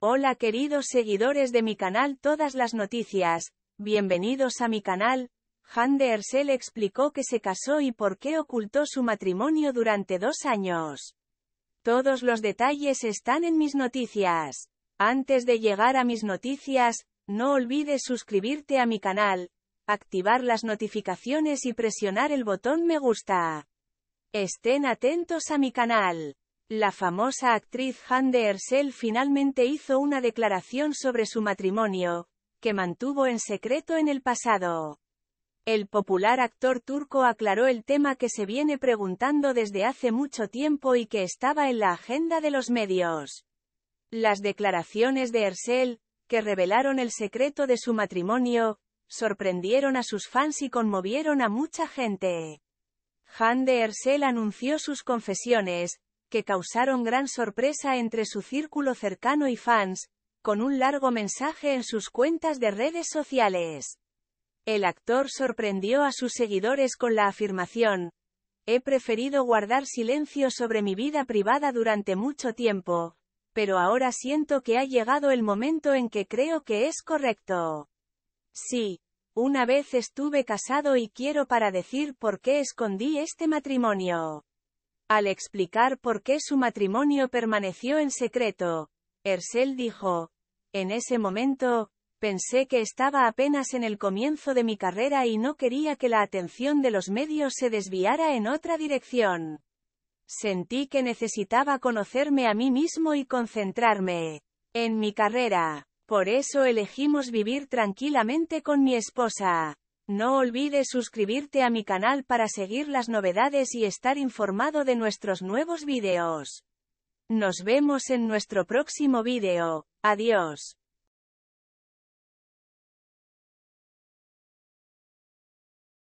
Hola queridos seguidores de mi canal Todas las Noticias, bienvenidos a mi canal. Hande Ersel explicó que se casó y por qué ocultó su matrimonio durante dos años. Todos los detalles están en mis noticias. Antes de llegar a mis noticias, no olvides suscribirte a mi canal, activar las notificaciones y presionar el botón me gusta. Estén atentos a mi canal. La famosa actriz Hande Ersel finalmente hizo una declaración sobre su matrimonio, que mantuvo en secreto en el pasado. El popular actor turco aclaró el tema que se viene preguntando desde hace mucho tiempo y que estaba en la agenda de los medios. Las declaraciones de Ersel, que revelaron el secreto de su matrimonio, sorprendieron a sus fans y conmovieron a mucha gente. Hande Ersel anunció sus confesiones, que causaron gran sorpresa entre su círculo cercano y fans, con un largo mensaje en sus cuentas de redes sociales. El actor sorprendió a sus seguidores con la afirmación, He preferido guardar silencio sobre mi vida privada durante mucho tiempo, pero ahora siento que ha llegado el momento en que creo que es correcto. Sí, una vez estuve casado y quiero para decir por qué escondí este matrimonio. Al explicar por qué su matrimonio permaneció en secreto, Ersel dijo, en ese momento, pensé que estaba apenas en el comienzo de mi carrera y no quería que la atención de los medios se desviara en otra dirección. Sentí que necesitaba conocerme a mí mismo y concentrarme en mi carrera. Por eso elegimos vivir tranquilamente con mi esposa. No olvides suscribirte a mi canal para seguir las novedades y estar informado de nuestros nuevos videos. Nos vemos en nuestro próximo video. Adiós.